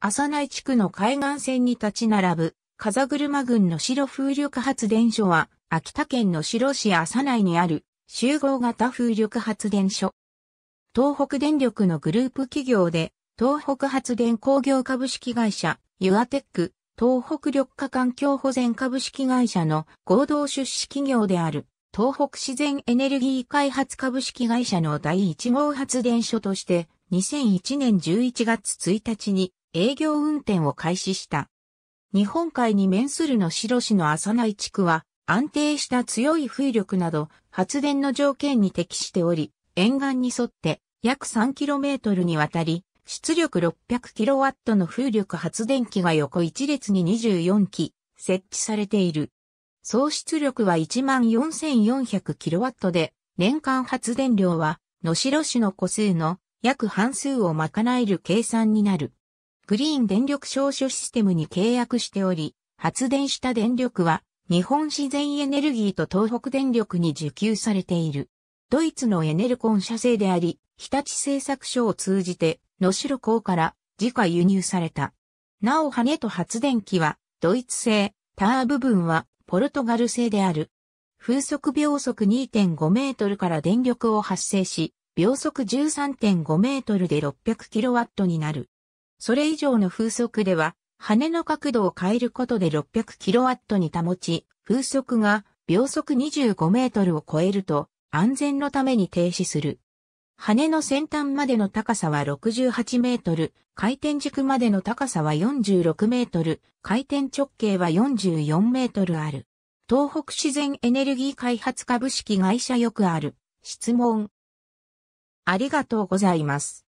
浅内地区の海岸線に立ち並ぶ、風車郡の白風力発電所は、秋田県の白市浅内にある集合型風力発電所。東北電力のグループ企業で、東北発電工業株式会社、ユアテック、東北緑化環境保全株式会社の合同出資企業である、東北自然エネルギー開発株式会社の第1号発電所として、2001年11月1日に営業運転を開始した。日本海に面するの白市の浅内地区は安定した強い風力など発電の条件に適しており、沿岸に沿って約 3km にわたり出力 600kW の風力発電機が横一列に24機設置されている。総出力は 14,400kW で、年間発電量は、野代市の個数の約半数を賄える計算になる。グリーン電力証書システムに契約しており、発電した電力は日本自然エネルギーと東北電力に受給されている。ドイツのエネルコン社製であり、日立製作所を通じて、野城港から自家輸入された。なお、羽と発電機はドイツ製、ター部分はポルトガル製である。風速秒速2.5メートルから電力を発生し、秒速13.5メートルで600キロワットになる。それ以上の風速では、羽の角度を変えることで 600kW に保ち、風速が秒速25メートルを超えると安全のために停止する。羽の先端までの高さは68メートル、回転軸までの高さは46メートル、回転直径は44メートルある。東北自然エネルギー開発株式会社よくある。質問。ありがとうございます。